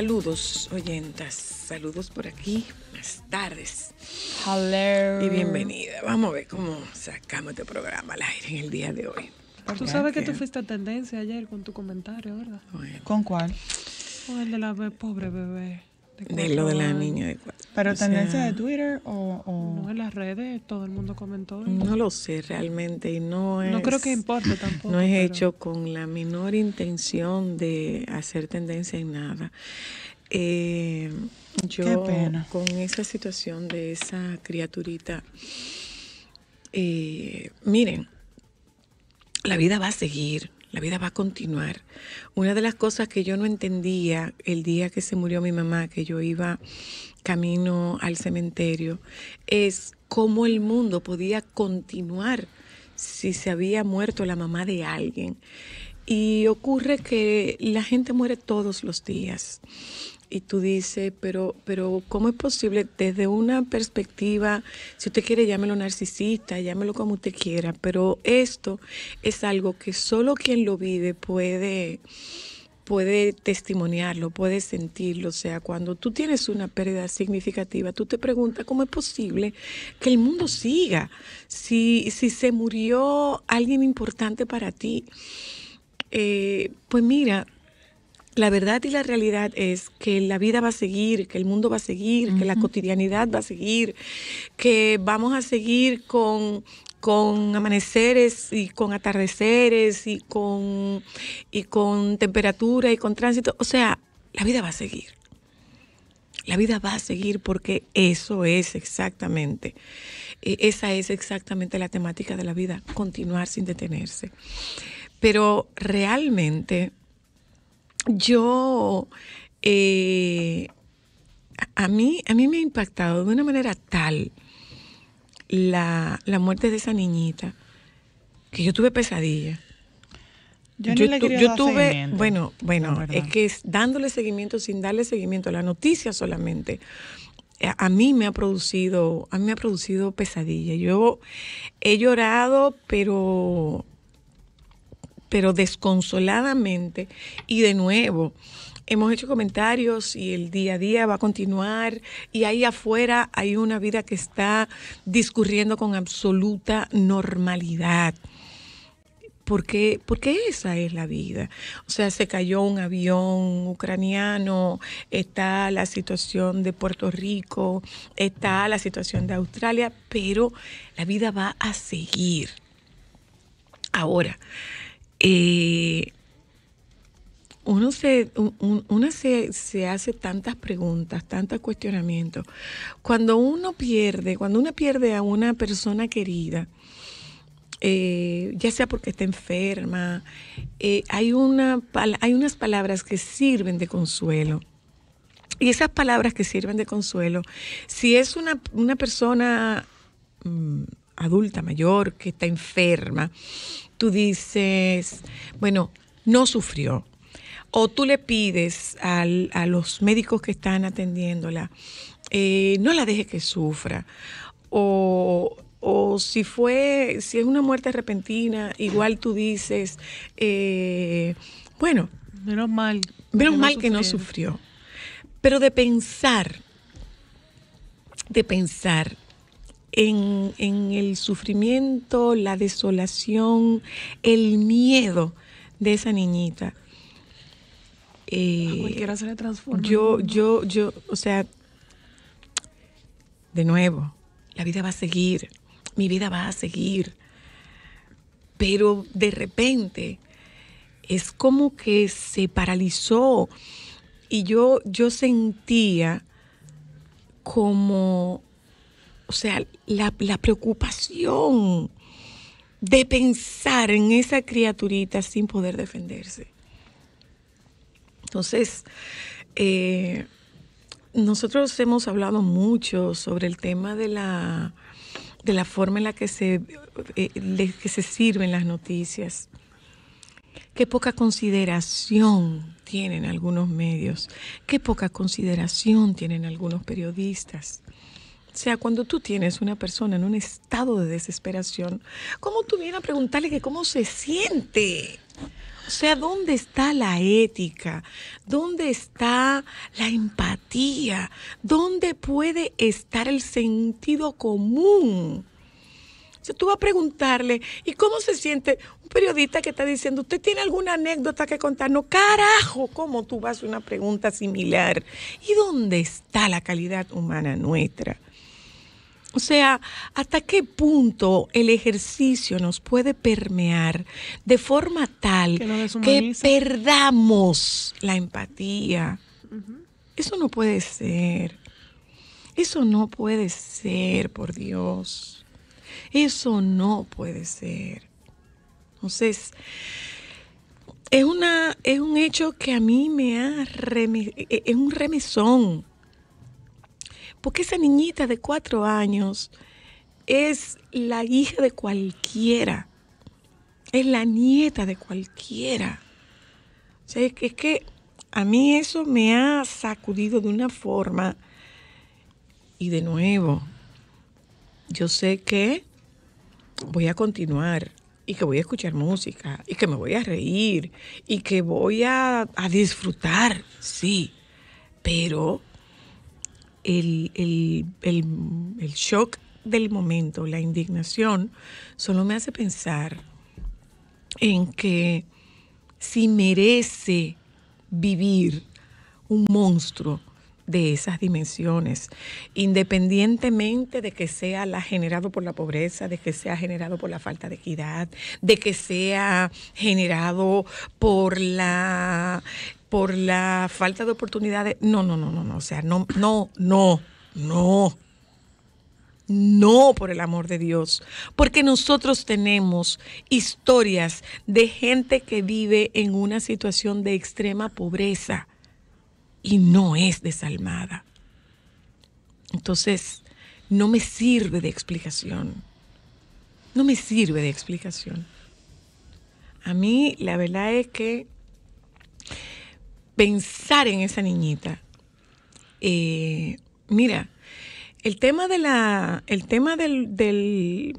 Saludos, oyentas. Saludos por aquí. Buenas tardes. Y bienvenida. Vamos a ver cómo sacamos este programa al aire en el día de hoy. Tú sabes que tú fuiste a tendencia ayer con tu comentario, ¿verdad? ¿Con cuál? Con el de la pobre bebé de, lo de la niña de cuatro. ¿Pero tendencia de Twitter o, No, en las redes todo el mundo comentó. No lo sé realmente y no es... No creo que importe tampoco. No es hecho con la menor intención de hacer tendencia en nada. Eh, Qué pena. con esa situación de esa criaturita, eh, miren, la vida va a seguir la vida va a continuar. Una de las cosas que yo no entendía el día que se murió mi mamá, que yo iba camino al cementerio, es cómo el mundo podía continuar si se había muerto la mamá de alguien. Y ocurre que la gente muere todos los días y tú dices, pero, pero ¿cómo es posible desde una perspectiva, si usted quiere llámelo narcisista, llámelo como usted quiera, pero esto es algo que solo quien lo vive puede puede testimoniarlo, puede sentirlo. O sea, cuando tú tienes una pérdida significativa, tú te preguntas cómo es posible que el mundo siga si, si se murió alguien importante para ti. Eh, pues mira, la verdad y la realidad es que la vida va a seguir, que el mundo va a seguir, que la cotidianidad va a seguir, que vamos a seguir con, con amaneceres y con atardeceres y con, y con temperatura y con tránsito. O sea, la vida va a seguir. La vida va a seguir porque eso es exactamente, e-, esa es exactamente la temática de la vida, continuar sin detenerse. Pero realmente yo, eh, a, mí, a mí me ha impactado de una manera tal la, muerte de esa niñita que yo tuve pesadilla. Yo, tuve, bueno, bueno, es que dándole seguimiento sin darle seguimiento a la noticia solamente. Eh, a, mí me ha producido, a mí me ha producido pesadilla. Yo he llorado, pero pero desconsoladamente. Y de nuevo, hemos hecho comentarios y el día a día va a continuar y ahí afuera hay una vida que está discurriendo con absoluta normalidad. Porque, porque esa es la vida. O sea, se cayó un avión ucraniano, está la situación de Puerto Rico, está la situación de Australia, pero la vida va a seguir. Ahora, eh, uno, se, se, hace tantas preguntas, tantos cuestionamientos. Cuando uno pierde, cuando uno pierde a una persona querida, eh, ya sea porque está enferma, eh, hay, una, hay unas palabras que sirven de consuelo. Y esas palabras que sirven de consuelo, si es una, persona mm, adulta, mayor, que está enferma, tú dices, bueno, no sufrió. O tú le pides a los médicos que están atendiéndola, eh, no la dejes que sufra. O, si fue, si es una muerte repentina, igual tú dices, eh, bueno. Menos mal. Menos mal que no sufrió. Pero de pensar, de pensar en, el sufrimiento, la desolación, el miedo de esa niñita. Eh, cualquiera se le transforma. Yo, yo, yo, o sea, de nuevo, la vida va a seguir, mi vida va a seguir. Pero de repente es como que se paralizó y yo, yo sentía como o sea, la, preocupación de pensar en esa criaturita sin poder defenderse. Entonces, eh, nosotros hemos hablado mucho sobre el tema de la, forma en la que se, eh, que se sirven las noticias. Qué poca consideración tienen algunos medios, qué poca consideración tienen algunos periodistas. O sea, cuando tú tienes una persona en un estado de desesperación, ¿cómo tú vienes a preguntarle que cómo se siente? O sea, ¿dónde está la ética? ¿Dónde está la empatía? ¿Dónde puede estar el sentido común? O sea, tú vas a preguntarle, ¿y cómo se siente un periodista que está diciendo, usted tiene alguna anécdota que contarnos? Carajo, ¿cómo tú vas a una pregunta similar? ¿Y dónde está la calidad humana nuestra? O sea, ¿hasta qué punto el ejercicio nos puede permear de forma tal que, perdamos la empatía? Eso no puede ser. Eso no puede ser, por Dios. Eso no puede ser. Entonces, es, una, es un hecho que a mí me ha... E, e, es un remesón porque esa niñita de cuatro años es la hija de cualquiera, es la nieta de cualquiera. O sea, es que, a mí eso me ha sacudido de una forma. Y de nuevo, yo sé que voy a continuar y que voy a escuchar música y que me voy a reír y que voy a disfrutar, sí, pero el, el, el, shock del momento, la indignación, solo me hace pensar en que si merece vivir un monstruo de esas dimensiones, independientemente de que sea la generado por la pobreza, de que sea generado por la falta de equidad, de que sea generado por la por la falta de oportunidades. No, no, no, no, no, o sea, no no no no. No, por el amor de Dios, porque nosotros tenemos historias de gente que vive en una situación de extrema pobreza y no es desalmada. Entonces, no me sirve de explicación. No me sirve de explicación. A mí la verdad es que pensar en esa niñita, eh, mira, el tema de la, el tema de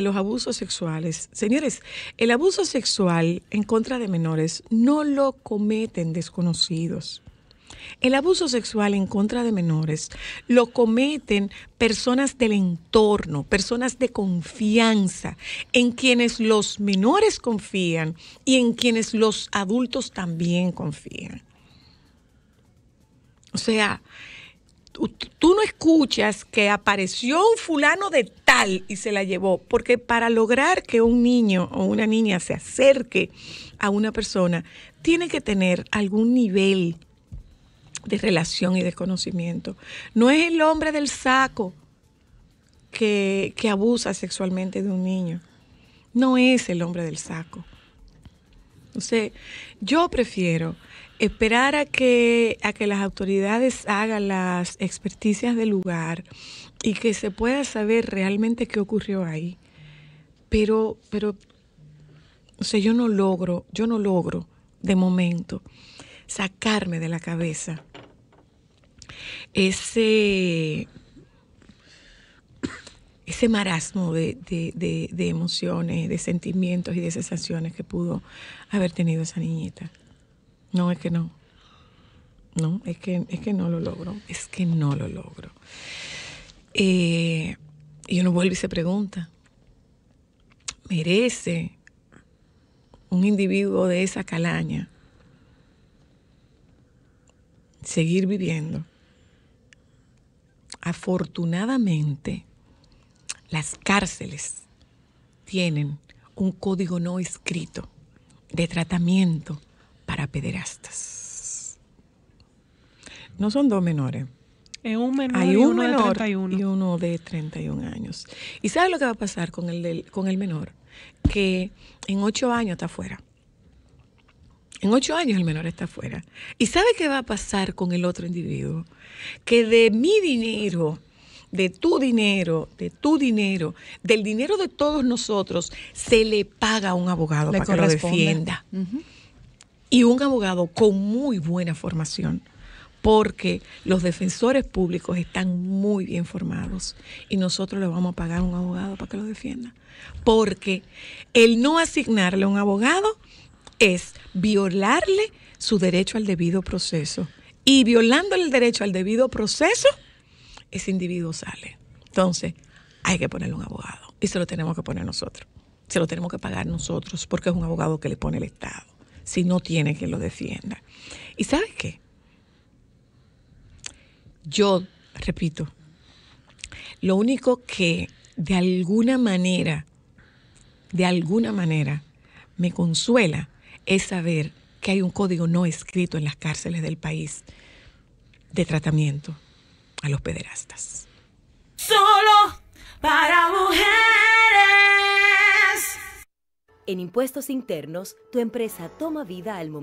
los abusos sexuales, señores, el abuso sexual en contra de menores no lo cometen desconocidos. El abuso sexual en contra de menores lo cometen personas del entorno, personas de confianza, en quienes los menores confían y en quienes los adultos también confían. O sea, tú no escuchas que apareció un fulano de tal y se la llevó, porque para lograr que un niño o una niña se acerque a una persona, tiene que tener algún nivel de relación y de conocimiento. No es el hombre del saco que, abusa sexualmente de un niño. No es el hombre del saco. sea yo prefiero esperar a que, a que las autoridades hagan las experticias del lugar y que se pueda saber realmente qué ocurrió ahí. Pero, pero, o sea, yo no logro, yo no logro de momento sacarme de la cabeza ese, ese marasmo de, emociones, de sentimientos y de sensaciones que pudo haber tenido esa niñita. No, es que no. No, es que, es que no lo logro. Es que no lo logro. Eh, y uno vuelve y se pregunta, ¿merece un individuo de esa calaña seguir viviendo? afortunadamente, las cárceles tienen un código no escrito de tratamiento para pederastas. No son dos menores. Hay uno de 31. y uno de 31 años. ¿Y sabes lo que va a pasar con el, con el menor? Que en ocho años está afuera. En ocho años el menor está afuera. ¿Y sabe qué va a pasar con el otro individuo? Que de mi dinero, de tu dinero, de tu dinero, del dinero de todos nosotros, se le paga a un abogado para que lo defienda. Y un abogado con muy buena formación, porque los defensores públicos están muy bien formados y nosotros le vamos a pagar a un abogado para que lo defienda. Porque el no asignarle a un abogado es violarle su derecho al debido proceso. Y violando el derecho al debido proceso, ese individuo sale. Entonces, hay que ponerle un abogado. Y se lo tenemos que poner nosotros. Se lo tenemos que pagar nosotros porque es un abogado que le pone el Estado. Si no tiene quien lo defienda. ¿Y sabes qué? Yo, repito, lo único que de alguna manera, de alguna manera, me consuela es saber que hay un código no escrito en las cárceles del país de tratamiento a los pederastas. Solo para mujeres. En impuestos internos, tu empresa toma vida al momento